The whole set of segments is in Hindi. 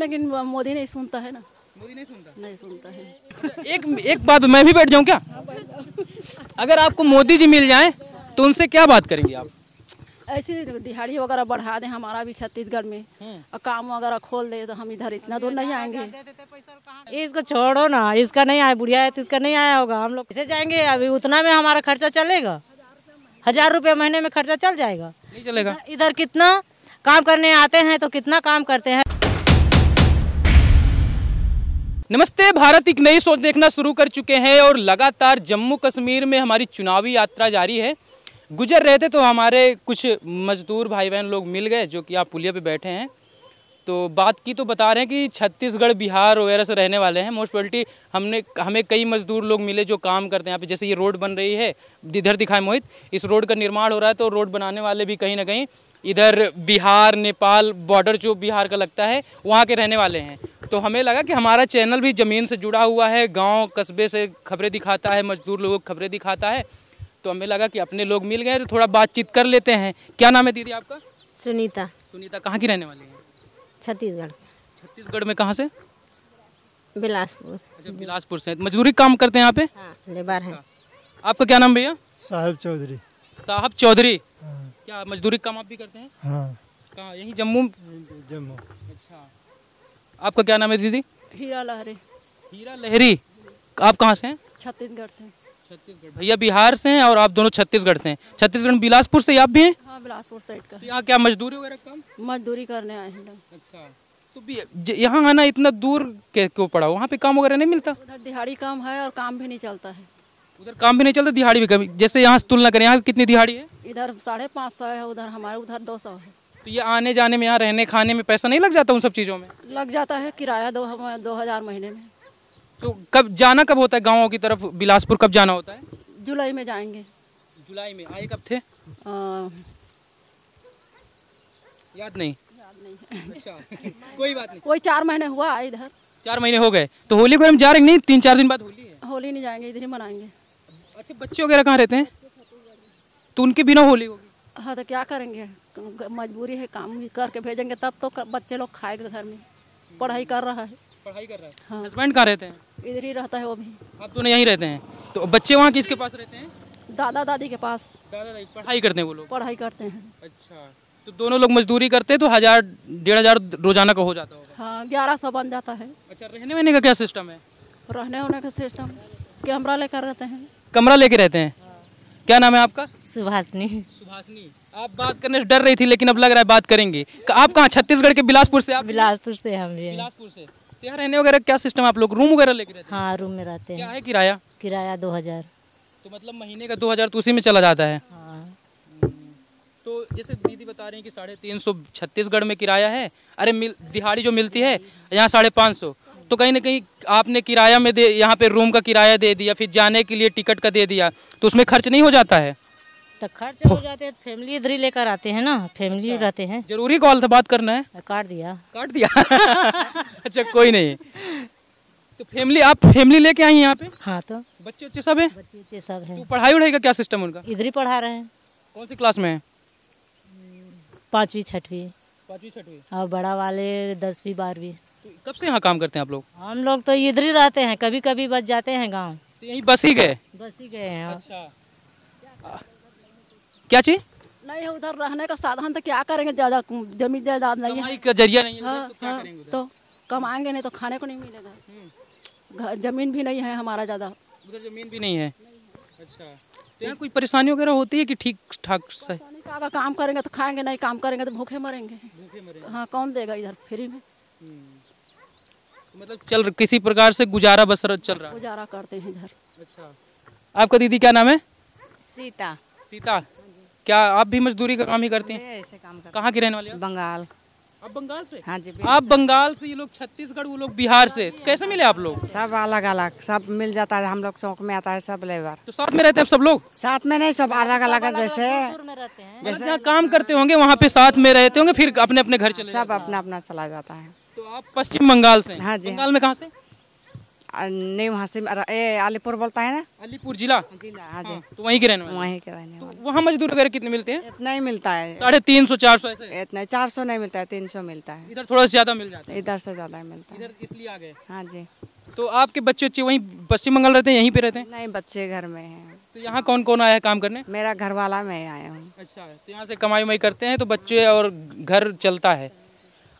लेकिन मोदी नहीं सुनता है ना मोदी नहीं सुनता नहीं सुनता है एक एक बात मैं भी बैठ जाऊँ क्या अगर आपको मोदी जी मिल जाए तो उनसे क्या बात करेंगे आप ऐसे दिहाड़ी वगैरह बढ़ा दें हमारा भी छत्तीसगढ़ में हम्म। और काम वगैरह खोल दे तो हम इधर इतना दूर नहीं आएंगे इसको छोड़ो ना इसका नहीं आया बुढ़िया है तो इसका नहीं आया होगा हम लोग कैसे जाएंगे अभी उतना में हमारा खर्चा चलेगा हजार रुपये महीने में खर्चा चल जाएगा नहीं चलेगा इधर कितना काम करने आते हैं तो कितना काम करते हैं नमस्ते भारत एक नई सोच देखना शुरू कर चुके हैं और लगातार जम्मू कश्मीर में हमारी चुनावी यात्रा जारी है गुजर रहे थे तो हमारे कुछ मजदूर भाई बहन लोग मिल गए जो कि आप पुलिया पे बैठे हैं तो बात की तो बता रहे हैं कि छत्तीसगढ़ बिहार वगैरह से रहने वाले हैं मोस्ट हमने हमें कई मजदूर लोग मिले जो काम करते हैं यहाँ पे जैसे ये रोड बन रही है इधर दिखाए मोहित इस रोड का निर्माण हो रहा है तो रोड बनाने वाले भी कहीं ना कहीं इधर बिहार नेपाल बॉर्डर जो बिहार का लगता है वहाँ के रहने वाले हैं तो हमें लगा कि हमारा चैनल भी ज़मीन से जुड़ा हुआ है गांव कस्बे से खबरें दिखाता है मजदूर लोगों को खबरें दिखाता है तो हमें लगा कि अपने लोग मिल गए तो थोड़ा बातचीत कर लेते हैं क्या नाम है दीदी आपका सुनीता सुनीता कहाँ की रहने वाली है छत्तीसगढ़ छत्तीसगढ़ में कहाँ से बिलासपुर अच्छा बिलासपुर से मजदूरी काम करते हैं यहाँ पे हाँ, लेबर है अच्छा। आपका क्या नाम भैया साहब चौधरी साहब चौधरी हाँ। क्या मजदूरी काम आप भी करते हैं हाँ कहाँ यही जम्मू जम्मू अच्छा आपका क्या नाम है दीदी हीरा लहरी हीरा लहरी आप कहाँ से हैं छत्तीसगढ़ से छत्तीसगढ़ भैया बिहार से हैं और आप दोनों छत्तीसगढ़ से हैं छत्तीसगढ़ बिलासपुर से आप भी हैं हाँ बिलासपुर साइड का यहाँ क्या मजदूरी वगैरह काम मजदूरी करने आए हैं अच्छा तो यहाँ आना इतना दूर क्यों पड़ा वहाँ पे काम वगैरह नहीं मिलता उधर दिहाड़ी काम है और काम भी नहीं चलता है उधर काम भी नहीं चलता दिहाड़ी भी कम जैसे यहाँ से तुलना करें यहाँ कितनी दिहाड़ी है इधर साढ़े पाँच सौ है उधर हमारे उधर दो सौ है तो ये आने जाने में यहाँ रहने खाने में पैसा नहीं लग जाता उन सब चीज़ों में लग जाता है किराया दो दो हज़ार महीने में तो कब जाना कब होता है गाँव की तरफ बिलासपुर कब जाना होता है जुलाई में जाएंगे जुलाई में आए कब थे याद नहीं याद नहीं अच्छा कोई बात नहीं कोई चार महीने हुआ इधर चार महीने हो गए तो होली को हम जा रहे नहीं तीन चार दिन बाद होली है होली नहीं जाएंगे इधर ही मनाएंगे अच्छा बच्चे वगैरह कहाँ रहते हैं तो उनके बिना होली होगी हाँ तो क्या करेंगे मजबूरी है काम करके भेजेंगे तब तो बच्चे लोग खाएंगे घर में पढ़ाई कर रहा है पढ़ाई कर रहा है हाँ हस्बैंड कहाँ रहते हैं इधर ही रहता है वो भी आप तो यहीं रहते हैं तो बच्चे वहाँ किसके पास रहते हैं दादा दादी के पास दादा दादी पढ़ाई करते हैं वो लोग पढ़ाई करते हैं अच्छा तो दोनों लोग मजदूरी करते हैं तो हजार डेढ़ हजार रोजाना का हो जाता होगा हाँ ग्यारह सौ बन जाता है अच्छा रहने वहने का क्या सिस्टम है रहने वहने का सिस्टम कैमरा लेकर रहते हैं कमरा लेके रहते हैं क्या नाम है आपका सुभाषनी सुभाषनी आप बात करने से डर रही थी लेकिन अब लग रहा है बात करेंगे आप कहाँ छत्तीसगढ़ के बिलासपुर से आप बिलासपुर से हम बिलासपुर से तो यहाँ रहने वगैरह क्या सिस्टम आप लोग रूम वगैरह लेके रहते हैं हाँ रूम में रहते हैं क्या है किराया किराया दो हजार तो मतलब महीने का दो हजार तो उसी में चला जाता है हाँ। तो जैसे दीदी बता रही हैं की साढ़े तीन सौ छत्तीसगढ़ में किराया है अरे मिल दिहाड़ी जो मिलती है यहाँ साढ़े पाँच सौ तो कहीं ना कहीं आपने किराया में दे यहाँ पे रूम का किराया दे दिया फिर जाने के लिए टिकट का दे दिया तो उसमें खर्च नहीं हो जाता है तो खर्च हो जाते हैं फैमिली इधर ही लेकर आते हैं ना फैमिली अच्छा। रहते हैं जरूरी कॉल था बात करना है काट दिया काट दिया अच्छा कोई नहीं तो फैमिली आप फैमिली लेके आई यहाँ पे हाँ तो बच्चे उच्चे सब है बच्चे सब है तो पढ़ाई उड़ाई का क्या सिस्टम उनका इधर ही पढ़ा रहे हैं कौन सी क्लास में है पाँचवीं छठवीं पाँचवीं छठवीं और बड़ा वाले दसवीं बारहवीं कब से यहाँ काम करते हैं आप लोग हम लोग तो इधर ही रहते हैं कभी कभी बस जाते हैं गाँव तो बस ही गए बस ही गए हैं अच्छा क्या चीज नहीं उधर रहने का साधन तो क्या करेंगे ज्यादा जमीन जायदाद नहीं है जरिया नहीं है हाँ, तो, हाँ, तो कमाएंगे नहीं तो खाने को नहीं मिलेगा हम्म। जमीन भी नहीं है हमारा ज्यादा उधर जमीन भी नहीं है अच्छा तो यहाँ कोई परेशानी वगैरह होती है कि ठीक ठाक सही का काम करेंगे तो खाएंगे नहीं काम करेंगे तो भूखे मरेंगे हाँ कौन देगा इधर फ्री में हम्म। मतलब चल किसी प्रकार से गुजारा बसर चल रहा गुजारा करते हैं इधर अच्छा आपका दीदी क्या नाम है सीता सीता क्या आप भी मजदूरी का काम ही करते हैं ऐसे काम करते कहाँ की रहने वाले बंगाल आप बंगाल से हाँ जी आप बंगाल से ये लोग छत्तीसगढ़ वो लोग बिहार से कैसे मिले आप लोग सब अलग अलग सब मिल जाता है हम लोग चौक में आता है सब लेबर तो साथ में रहते हैं सब लोग साथ में नहीं सब अलग अलग जैसे जैसे मतलब काम करते होंगे वहाँ पे साथ में रहते होंगे फिर अपने अपने घर चले सब अपना अपना चला जाता है आप पश्चिम बंगाल से हाँ जी बंगाल में कहाँ से हाँ। नहीं वहाँ से अलीपुर बोलता है ना अलीपुर जिला जिला हाँ जी हाँ, तो वहीं के रहने वहीं के रहने तो वहाँ मजदूर वगैरह कितने मिलते हैं इतना ही मिलता है साढ़े तीन सौ चार सौ इतना चार सौ नहीं मिलता है तीन सौ मिलता है इधर थोड़ा ज्यादा मिल जाता है इधर से ज्यादा मिलता है इधर इसलिए आ गए हाँ जी तो आपके बच्चे बच्चे वहीं पश्चिम बंगाल रहते हैं यहीं पे रहते हैं नहीं बच्चे घर में हैं तो यहाँ कौन कौन आया है काम करने मेरा घर वाला मैं आया हूँ अच्छा तो यहाँ से कमाई वमाई करते हैं तो बच्चे और घर चलता है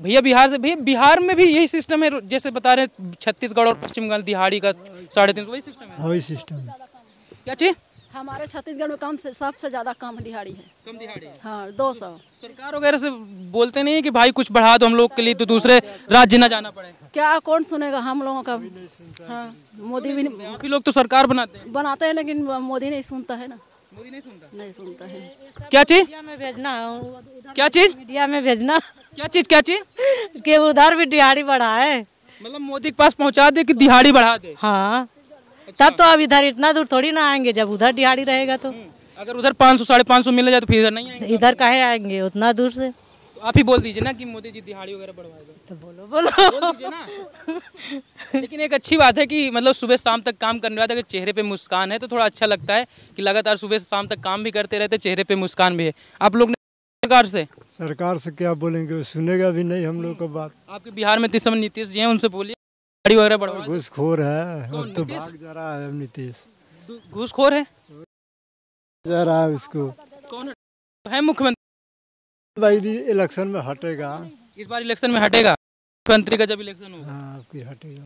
भैया बिहार से भैया बिहार में भी यही सिस्टम है जैसे बता रहे हैं छत्तीसगढ़ और पश्चिम बंगाल दिहाड़ी का साढ़े तीन वही सिस्टम है वही सिस्टम क्या चीज हमारे छत्तीसगढ़ में कम से सबसे ज्यादा कम दिहाड़ी है कम दिहाड़ी हाँ दो सौ सरकार वगैरह से बोलते नहीं है कि भाई कुछ बढ़ा दो हम लोग के लिए तो दूसरे राज्य ना जाना पड़े क्या कौन सुनेगा हम लोगों का हाँ, मोदी भी नहीं लोग तो सरकार बनाते हैं बनाते हैं लेकिन मोदी नहीं सुनता है ना मोदी नहीं सुनता नहीं सुनता है क्या चीज भेजना क्या चीज मीडिया में भेजना क्या चीज क्या चीज के उधर भी दिहाड़ी बढ़ाए मतलब मोदी के पास पहुंचा दे कि दिहाड़ी बढ़ा दे हाँ अच्छा। तब तो अब इधर इतना दूर थोड़ी ना आएंगे जब उधर दिहाड़ी रहेगा तो हम्म। अगर उधर पाँच सौ साढ़े पाँच सौ मिल जाए तो फिर इधर नहीं आएंगे इधर कहे आएंगे उतना दूर से तो आप ही बोल दीजिए ना कि मोदी जी दिहाड़ी वगैरह बढ़वाएगा तो बोलो बोलो बोल ना लेकिन एक अच्छी बात है कि मतलब सुबह शाम तक काम करने वाले अगर चेहरे पे मुस्कान है तो थोड़ा अच्छा लगता है कि लगातार सुबह से शाम तक काम भी करते रहते चेहरे पे मुस्कान भी है आप लोग सरकार से सरकार से क्या बोलेंगे सुनेगा भी नहीं हम लोग का बात आपके बिहार में इस नीतीश जी हैं उनसे बोलिए गाड़ी वगैरह बढ़वा घुसखोर है तो भाग जा रहा है नीतीश घुसखोर है जा रहा है उसको कौन है मुख्यमंत्री भाई जी इलेक्शन में हटेगा इस बार इलेक्शन में हटेगा मुख्यमंत्री का जब इलेक्शन होगा हाँ, आपकी हटेगा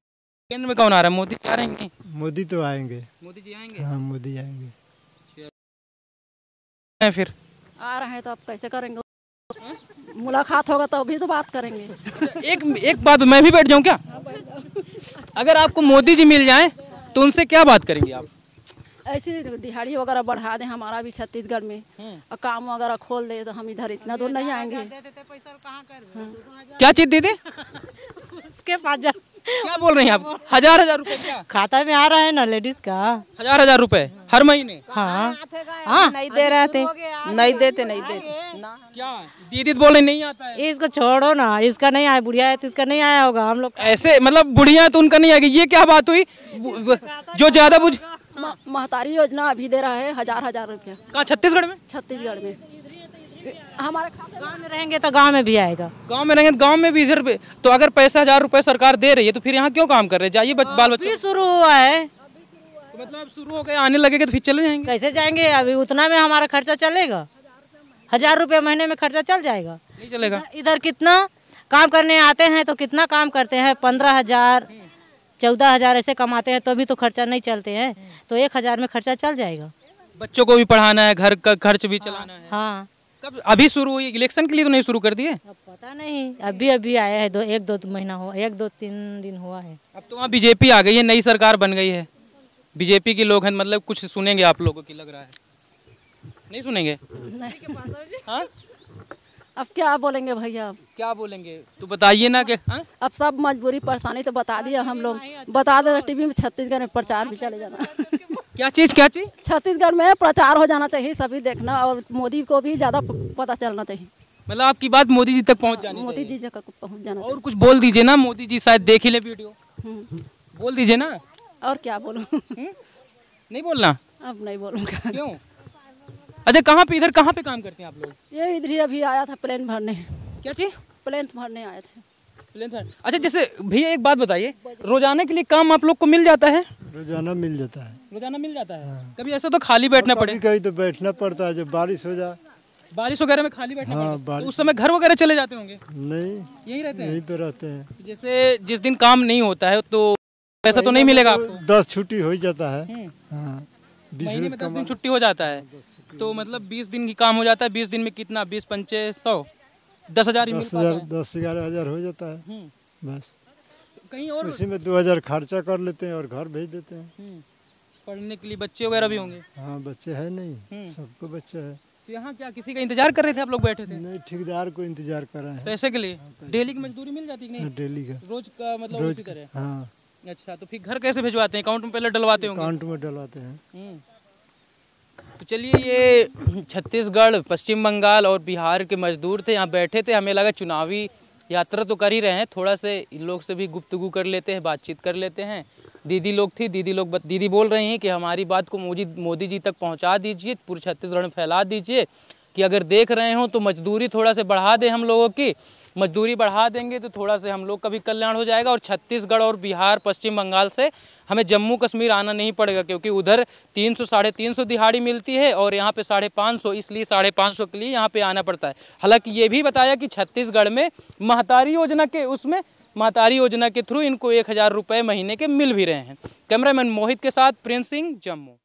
केंद्र में कौन आ रहा है मोदी आ रहेंगे मोदी तो आएंगे मोदी जी आएंगे हाँ मोदी आएंगे फिर आ रहे हैं तो आप कैसे करेंगे मुलाकात होगा तो अभी तो बात करेंगे एक एक बात मैं भी बैठ जाऊँ क्या अगर आपको मोदी जी मिल जाएं तो उनसे क्या बात करेंगे आप ऐसे दिहाड़ी वगैरह बढ़ा दें हमारा भी छत्तीसगढ़ में हम्म। और काम वगैरह खोल दे तो हम इधर इतना दूर नहीं आएंगे क्या चीज दीदी उसके पास क्या बोल रहे हैं आप हजार हजार रुपए क्या खाता में आ रहा है ना लेडीज का हजार हजार रुपए हर महीने हाँ हाँ, हाँ। नहीं दे रहे थे नहीं देते नहीं देते क्या दीदी तो बोले नहीं आता है इसको छोड़ो ना इसका नहीं आया बुढ़िया है तो इसका नहीं आया होगा हम लोग ऐसे मतलब बुढ़िया तो उनका नहीं आएगी ये क्या बात हुई जो ज्यादा बुझ महतारी योजना अभी दे रहा है हजार हजार रुपया कहा छत्तीसगढ़ में छत्तीसगढ़ में हमारे गांव में रहेंगे तो गांव में भी आएगा गांव में रहेंगे तो गांव में भी इधर तो अगर पैसा हजार रुपए सरकार दे रही है तो फिर यहाँ क्यों काम कर रहे जाइए बाल बच्चे शुरू हुआ है तो मतलब शुरू हो गए आने लगेगा तो फिर चले जाएंगे कैसे जाएंगे अभी उतना में हमारा खर्चा चलेगा हजार रुपये महीने में खर्चा चल जाएगा नहीं चलेगा इधर कितना काम करने आते हैं तो कितना काम करते हैं पंद्रह हजार चौदह हजार ऐसे कमाते हैं तो भी तो खर्चा नहीं चलते हैं तो एक हजार में खर्चा चल जाएगा बच्चों को भी पढ़ाना है घर का खर्च भी चलाना है हाँ कब अभी शुरू हुई इलेक्शन के लिए तो नहीं शुरू कर दिए पता नहीं अभी अभी आया है दो एक दो तो महीना हुआ एक दो तीन दिन हुआ है अब तो वहाँ बीजेपी आ गई है नई सरकार बन गई है बीजेपी के लोग हैं मतलब कुछ सुनेंगे आप लोगों की लग रहा है नहीं सुनेंगे हाँ? अब क्या बोलेंगे भैया क्या बोलेंगे तो बताइए ना कि हाँ? अब सब मजबूरी परेशानी तो बता दिया हाँ, हम लोग बता दे टीवी में छत्तीसगढ़ में प्रचार भी चले जाना तो क्या चीज क्या चीज छत्तीसगढ़ में प्रचार हो जाना चाहिए सभी देखना और मोदी को भी ज्यादा पता चलना चाहिए मतलब आपकी बात मोदी जी तक पहुँच जानी मोदी जी तक पहुँच जाना और कुछ बोल दीजिए ना मोदी जी शायद देख ही ले वीडियो हम्म। बोल दीजिए ना और क्या बोलो हम्म? नहीं बोलना अब नहीं बोलूँगा क्यों अच्छा कहाँ पे इधर कहाँ पे काम करते हैं आप लोग ये इधर ही अभी आया था प्लेन भरने क्या चीज प्लेन भरने आया था प्लेन भरने अच्छा जैसे भैया एक बात बताइए रोजाना के लिए काम आप लोग को मिल जाता है रोजाना मिल जाता है रोजाना मिल जाता है हाँ। कभी ऐसा तो खाली बैठना पड़े कभी तो बैठना पड़ता है जब बारिश हो जाए बारिश वगैरह में खाली बैठना हाँ, पड़ता तो उस समय घर वगैरह चले जाते होंगे नहीं यही रहते हैं यहीं पे रहते हैं जैसे जिस दिन काम नहीं होता है तो पैसा तो नहीं मिलेगा मतलब आपको दस छुट्टी हो जाता है हम्म। हाँ, महीने में दस दिन छुट्टी हो जाता है तो मतलब बीस दिन की काम हो जाता है बीस दिन में कितना बीस पंचे सौ दस हजार दस हजार दस ग्यारह हजार हो जाता है हम्म। बस कहीं और उसी में दो हजार खर्चा कर लेते हैं और घर भेज देते हैं हम्म, पढ़ने के लिए बच्चे वगैरह भी होंगे हाँ बच्चे है नहीं हम्म। सबको बच्चे है तो यहाँ क्या किसी का इंतजार कर रहे थे आप लोग बैठे थे नहीं ठेकेदार को इंतजार कर रहे हैं पैसे के लिए हाँ, डेली की मजदूरी मिल जाती है हाँ, डेली का रोज का मतलब रोज करे हाँ अच्छा तो फिर घर कैसे भिजवाते हैं अकाउंट में पहले डलवाते होंगे अकाउंट में डलवाते हैं हम्म। तो चलिए ये छत्तीसगढ़ पश्चिम बंगाल और बिहार के मजदूर थे यहाँ बैठे थे हमें लगा चुनावी यात्रा तो कर ही रहे हैं थोड़ा से इन लोग से भी गुप्तगु कर लेते हैं बातचीत कर लेते हैं दीदी लोग थी दीदी लोग दीदी बोल रही हैं कि हमारी बात को मोदी मोदी जी तक पहुंचा दीजिए पूरे छत्तीसगढ़ में फैला दीजिए कि अगर देख रहे हो तो मजदूरी थोड़ा से बढ़ा दें हम लोगों की मजदूरी बढ़ा देंगे तो थोड़ा से हम लोग का भी कल्याण हो जाएगा और छत्तीसगढ़ और बिहार पश्चिम बंगाल से हमें जम्मू कश्मीर आना नहीं पड़ेगा क्योंकि उधर तीन सौ साढ़े तीन सौ दिहाड़ी मिलती है और यहाँ पे साढ़े पाँच सौ इसलिए साढ़े पाँच सौ के लिए यहाँ पे आना पड़ता है हालांकि ये भी बताया कि छत्तीसगढ़ में महतारी योजना के उसमें महतारी योजना के थ्रू इनको एक हज़ार रुपये महीने के मिल भी रहे हैं कैमरामैन मोहित के साथ प्रिंस सिंह जम्मू